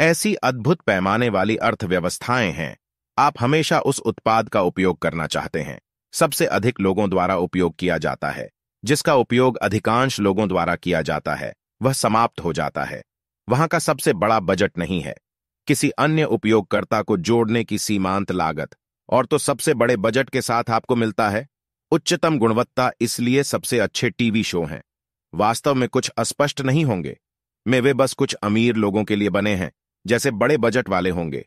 ऐसी अद्भुत पैमाने वाली अर्थव्यवस्थाएं हैं आप हमेशा उस उत्पाद का उपयोग करना चाहते हैं सबसे अधिक लोगों द्वारा उपयोग किया जाता है जिसका उपयोग अधिकांश लोगों द्वारा किया जाता है वह समाप्त हो जाता है वहां का सबसे बड़ा बजट नहीं है किसी अन्य उपयोगकर्ता को जोड़ने की सीमांत लागत और तो सबसे बड़े बजट के साथ आपको मिलता है उच्चतम गुणवत्ता इसलिए सबसे अच्छे टीवी शो हैं वास्तव में कुछ अस्पष्ट नहीं होंगे में वे बस कुछ अमीर लोगों के लिए बने हैं जैसे बड़े बजट वाले होंगे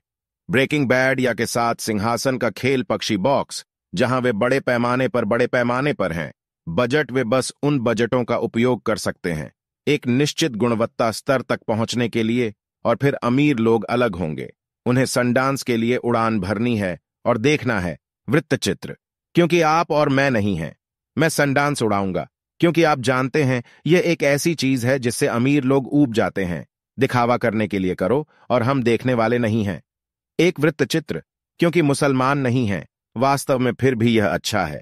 ब्रेकिंग बैड या के साथ सिंहासन का खेल पक्षी बॉक्स जहां वे बड़े पैमाने पर बड़े पैमाने पर हैं बजट वे बस उन बजटों का उपयोग कर सकते हैं एक निश्चित गुणवत्ता स्तर तक पहुंचने के लिए और फिर अमीर लोग अलग होंगे उन्हें संडांस के लिए उड़ान भरनी है और देखना है वृत्तचित्र क्योंकि आप और मैं नहीं हैं मैं संडांस उड़ाऊंगा क्योंकि आप जानते हैं यह एक ऐसी चीज है जिससे अमीर लोग ऊब जाते हैं दिखावा करने के लिए करो और हम देखने वाले नहीं हैं एक वृत्तचित्र क्योंकि मुसलमान नहीं हैं वास्तव में फिर भी यह अच्छा है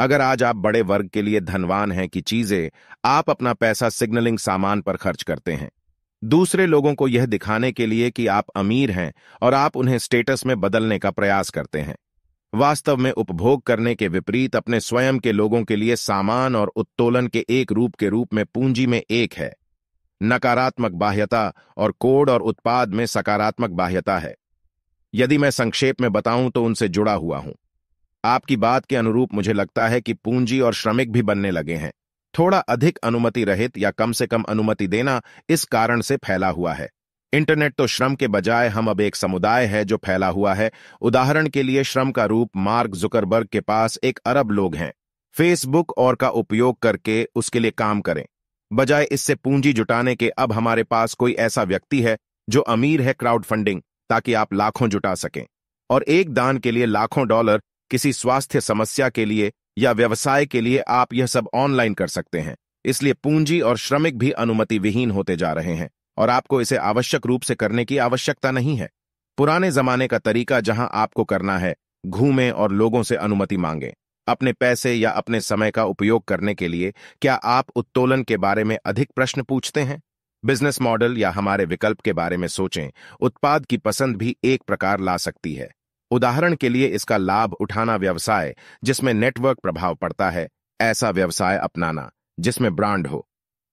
अगर आज आप बड़े वर्ग के लिए धनवान हैं कि चीजें आप अपना पैसा सिग्नलिंग सामान पर खर्च करते हैं दूसरे लोगों को यह दिखाने के लिए कि आप अमीर हैं और आप उन्हें स्टेटस में बदलने का प्रयास करते हैं वास्तव में उपभोग करने के विपरीत अपने स्वयं के लोगों के लिए सामान और उत्तोलन के एक रूप के रूप में पूंजी में एक है नकारात्मक बाह्यता और कोड और उत्पाद में सकारात्मक बाह्यता है यदि मैं संक्षेप में बताऊं तो उनसे जुड़ा हुआ हूं आपकी बात के अनुरूप मुझे लगता है कि पूंजी और श्रमिक भी बनने लगे हैं थोड़ा अधिक अनुमति रहित या कम से कम अनुमति देना इस कारण से फैला हुआ है इंटरनेट तो श्रम के बजाय हम अब एक समुदाय है जो फैला हुआ है उदाहरण के लिए श्रम का रूप मार्क जुकरबर्ग के पास एक अरब लोग हैं फेसबुक और का उपयोग करके उसके लिए काम करें बजाय इससे पूंजी जुटाने के अब हमारे पास कोई ऐसा व्यक्ति है जो अमीर है क्राउड फंडिंग ताकि आप लाखों जुटा सकें और एक दान के लिए लाखों डॉलर किसी स्वास्थ्य समस्या के लिए या व्यवसाय के लिए आप यह सब ऑनलाइन कर सकते हैं इसलिए पूंजी और श्रमिक भी अनुमति विहीन होते जा रहे हैं और आपको इसे आवश्यक रूप से करने की आवश्यकता नहीं है पुराने जमाने का तरीका जहां आपको करना है घूमें और लोगों से अनुमति मांगें अपने पैसे या अपने समय का उपयोग करने के लिए क्या आप उत्तोलन के बारे में अधिक प्रश्न पूछते हैं बिजनेस मॉडल या हमारे विकल्प के बारे में सोचें उत्पाद की पसंद भी एक प्रकार ला सकती है उदाहरण के लिए इसका लाभ उठाना व्यवसाय जिसमें नेटवर्क प्रभाव पड़ता है ऐसा व्यवसाय अपनाना जिसमें ब्रांड हो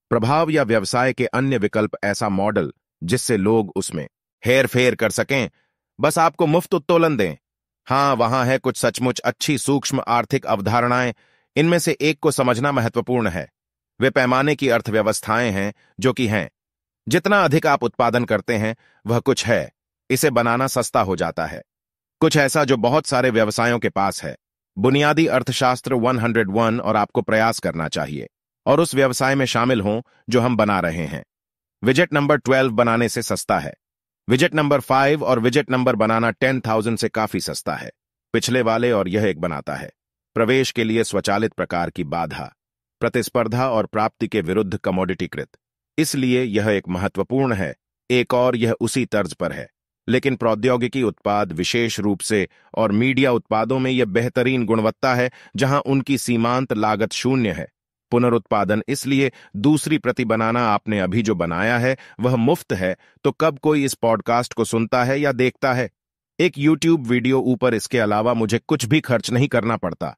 प्रभाव या व्यवसाय के अन्य विकल्प ऐसा मॉडल जिससे लोग उसमें हेर फेर कर सकें बस आपको मुफ्त उत्तोलन दें हाँ वहां है कुछ सचमुच अच्छी सूक्ष्म आर्थिक अवधारणाएं इनमें से एक को समझना महत्वपूर्ण है वे पैमाने की अर्थव्यवस्थाएं हैं जो कि हैं जितना अधिक आप उत्पादन करते हैं वह कुछ है इसे बनाना सस्ता हो जाता है कुछ ऐसा जो बहुत सारे व्यवसायों के पास है बुनियादी अर्थशास्त्र 101 और आपको प्रयास करना चाहिए और उस व्यवसाय में शामिल हों जो हम बना रहे हैं विजेट नंबर 12 बनाने से सस्ता है विजेट नंबर फाइव और विजेट नंबर बनाना टेन थाउजेंड से काफी सस्ता है पिछले वाले और यह एक बनाता है प्रवेश के लिए स्वचालित प्रकार की बाधा प्रतिस्पर्धा और प्राप्ति के विरुद्ध कमोडिटीकृत इसलिए यह एक महत्वपूर्ण है एक और यह उसी तर्ज पर है लेकिन प्रौद्योगिकी उत्पाद विशेष रूप से और मीडिया उत्पादों में यह बेहतरीन गुणवत्ता है जहां उनकी सीमांत लागत शून्य है पुनरुत्पादन इसलिए दूसरी प्रति बनाना आपने अभी जो बनाया है वह मुफ्त है तो कब कोई इस पॉडकास्ट को सुनता है या देखता है एक यूट्यूब वीडियो ऊपर इसके अलावा मुझे कुछ भी खर्च नहीं करना पड़ता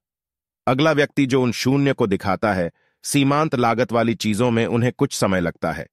अगला व्यक्ति जो उन शून्य को दिखाता है सीमांत लागत वाली चीजों में उन्हें कुछ समय लगता है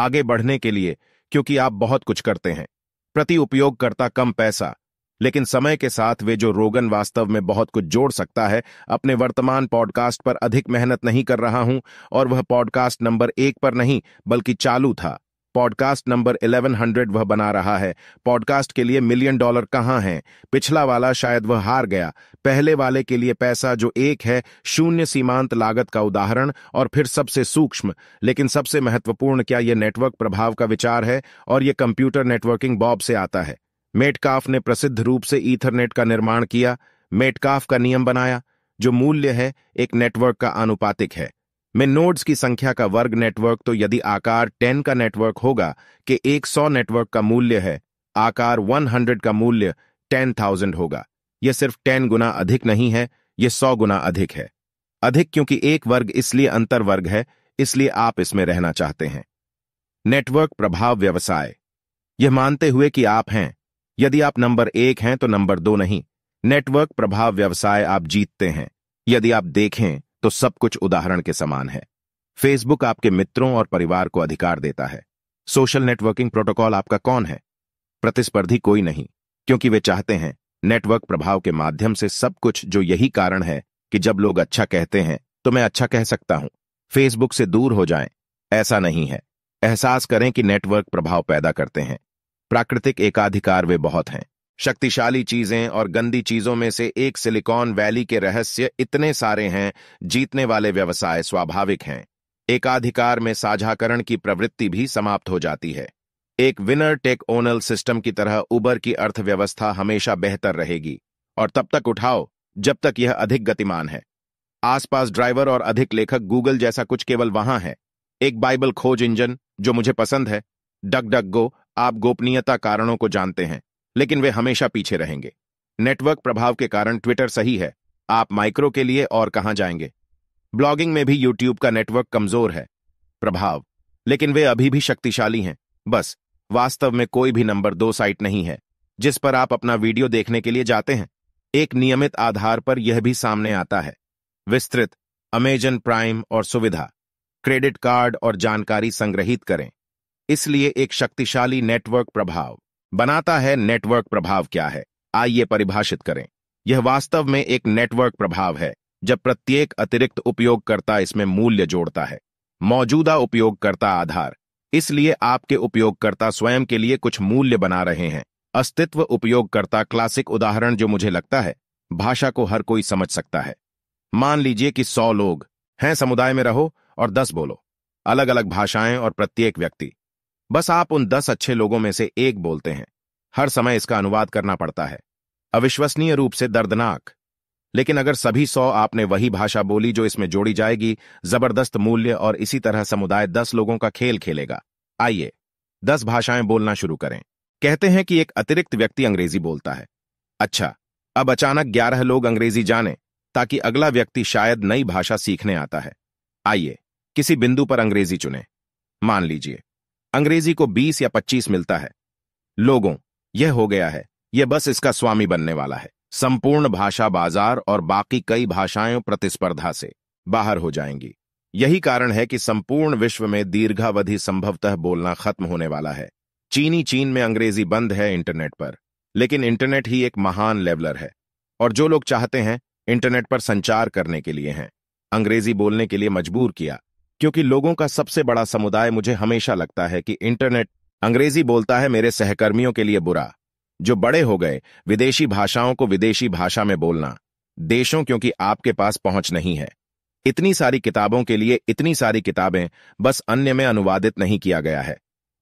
आगे बढ़ने के लिए क्योंकि आप बहुत कुछ करते हैं प्रति उपयोगकर्ता कम पैसा लेकिन समय के साथ वे जो रोगन वास्तव में बहुत कुछ जोड़ सकता है अपने वर्तमान पॉडकास्ट पर अधिक मेहनत नहीं कर रहा हूं और वह पॉडकास्ट नंबर एक पर नहीं बल्कि चालू था पॉडकास्ट नंबर 1100 वह बना रहा है पॉडकास्ट के लिए मिलियन डॉलर कहाँ हैं पिछला वाला शायद वह हार गया पहले वाले के लिए पैसा जो एक है शून्य सीमांत लागत का उदाहरण और फिर सबसे सूक्ष्म लेकिन सबसे महत्वपूर्ण क्या यह नेटवर्क प्रभाव का विचार है और यह कंप्यूटर नेटवर्किंग बॉब से आता है मेटकाफ ने प्रसिद्ध रूप से ईथरनेट का निर्माण किया मेटकाफ का नियम बनाया जो मूल्य है एक नेटवर्क का आनुपातिक है में नोड्स की संख्या का वर्ग नेटवर्क तो यदि आकार 10 का नेटवर्क होगा कि 100 नेटवर्क का मूल्य है आकार 100 का मूल्य 10,000 होगा यह सिर्फ 10 गुना अधिक नहीं है यह 100 गुना अधिक है अधिक क्योंकि एक वर्ग इसलिए अंतर वर्ग है इसलिए आप इसमें रहना चाहते हैं नेटवर्क प्रभाव व्यवसाय यह मानते हुए कि आप हैं यदि आप नंबर एक हैं तो नंबर दो नहीं नेटवर्क प्रभाव व्यवसाय आप जीतते हैं यदि आप देखें तो सब कुछ उदाहरण के समान है फेसबुक आपके मित्रों और परिवार को अधिकार देता है सोशल नेटवर्किंग प्रोटोकॉल आपका कौन है प्रतिस्पर्धी कोई नहीं क्योंकि वे चाहते हैं नेटवर्क प्रभाव के माध्यम से सब कुछ जो यही कारण है कि जब लोग अच्छा कहते हैं तो मैं अच्छा कह सकता हूं फेसबुक से दूर हो जाएं ऐसा नहीं है एहसास करें कि नेटवर्क प्रभाव पैदा करते हैं प्राकृतिक एकाधिकार वे बहुत हैं शक्तिशाली चीजें और गंदी चीजों में से एक सिलिकॉन वैली के रहस्य इतने सारे हैं जीतने वाले व्यवसाय स्वाभाविक हैं एकाधिकार में साझाकरण की प्रवृत्ति भी समाप्त हो जाती है एक विनर टेक ओनल सिस्टम की तरह उबर की अर्थव्यवस्था हमेशा बेहतर रहेगी और तब तक उठाओ जब तक यह अधिक गतिमान है आसपास ड्राइवर और अधिक लेखक गूगल जैसा कुछ केवल वहां है एक बाइबल खोज इंजन जो मुझे पसंद है डग डग गो आप गोपनीयता कारणों को जानते हैं लेकिन वे हमेशा पीछे रहेंगे नेटवर्क प्रभाव के कारण ट्विटर सही है आप माइक्रो के लिए और कहाँ जाएंगे ब्लॉगिंग में भी यूट्यूब का नेटवर्क कमजोर है प्रभाव लेकिन वे अभी भी शक्तिशाली हैं बस वास्तव में कोई भी नंबर दो साइट नहीं है जिस पर आप अपना वीडियो देखने के लिए जाते हैं एक नियमित आधार पर यह भी सामने आता है विस्तृत अमेजन प्राइम और सुविधा क्रेडिट कार्ड और जानकारी संग्रहित करें इसलिए एक शक्तिशाली नेटवर्क प्रभाव बनाता है नेटवर्क प्रभाव क्या है आइए परिभाषित करें यह वास्तव में एक नेटवर्क प्रभाव है जब प्रत्येक अतिरिक्त उपयोगकर्ता इसमें मूल्य जोड़ता है मौजूदा उपयोगकर्ता आधार इसलिए आपके उपयोगकर्ता स्वयं के लिए कुछ मूल्य बना रहे हैं अस्तित्व उपयोगकर्ता क्लासिक उदाहरण जो मुझे लगता है भाषा को हर कोई समझ सकता है मान लीजिए कि सौ लोग हैं समुदाय में रहो और दस बोलो अलग अलग भाषाएं और प्रत्येक व्यक्ति बस आप उन दस अच्छे लोगों में से एक बोलते हैं हर समय इसका अनुवाद करना पड़ता है अविश्वसनीय रूप से दर्दनाक लेकिन अगर सभी सौ आपने वही भाषा बोली जो इसमें जोड़ी जाएगी जबरदस्त मूल्य और इसी तरह समुदाय दस लोगों का खेल खेलेगा आइए दस भाषाएं बोलना शुरू करें कहते हैं कि एक अतिरिक्त व्यक्ति अंग्रेजी बोलता है अच्छा अब अचानक ग्यारह लोग अंग्रेजी जाने ताकि अगला व्यक्ति शायद नई भाषा सीखने आता है आइए किसी बिंदु पर अंग्रेजी चुने मान लीजिए अंग्रेजी को 20 या 25 मिलता है लोगों यह हो गया है यह बस इसका स्वामी बनने वाला है संपूर्ण भाषा बाजार और बाकी कई भाषाएं प्रतिस्पर्धा से बाहर हो जाएंगी यही कारण है कि संपूर्ण विश्व में दीर्घावधि संभवतः बोलना खत्म होने वाला है चीनी चीन में अंग्रेजी बंद है इंटरनेट पर लेकिन इंटरनेट ही एक महान लेवलर है और जो लोग चाहते हैं इंटरनेट पर संचार करने के लिए हैं अंग्रेजी बोलने के लिए मजबूर किया क्योंकि लोगों का सबसे बड़ा समुदाय मुझे हमेशा लगता है कि इंटरनेट अंग्रेजी बोलता है मेरे सहकर्मियों के लिए बुरा जो बड़े हो गए विदेशी भाषाओं को विदेशी भाषा में बोलना देशों क्योंकि आपके पास पहुंच नहीं है इतनी सारी किताबों के लिए इतनी सारी किताबें बस अन्य में अनुवादित नहीं किया गया है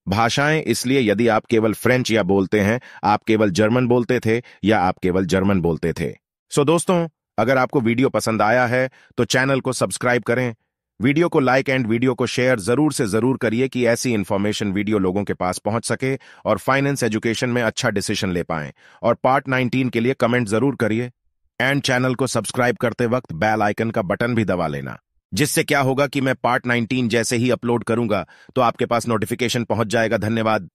भाषाएं इसलिए यदि आप केवल फ्रेंच या बोलते हैं आप केवल जर्मन बोलते थे या आप केवल जर्मन बोलते थे सो दोस्तों अगर आपको वीडियो पसंद आया है तो चैनल को सब्सक्राइब करें वीडियो को लाइक एंड वीडियो को शेयर जरूर से जरूर करिए कि ऐसी इन्फॉर्मेशन वीडियो लोगों के पास पहुंच सके और फाइनेंस एजुकेशन में अच्छा डिसीजन ले पाएं और पार्ट 19 के लिए कमेंट जरूर करिए एंड चैनल को सब्सक्राइब करते वक्त बेल आइकन का बटन भी दबा लेना जिससे क्या होगा कि मैं पार्ट 19 जैसे ही अपलोड करूंगा तो आपके पास नोटिफिकेशन पहुंच जाएगा धन्यवाद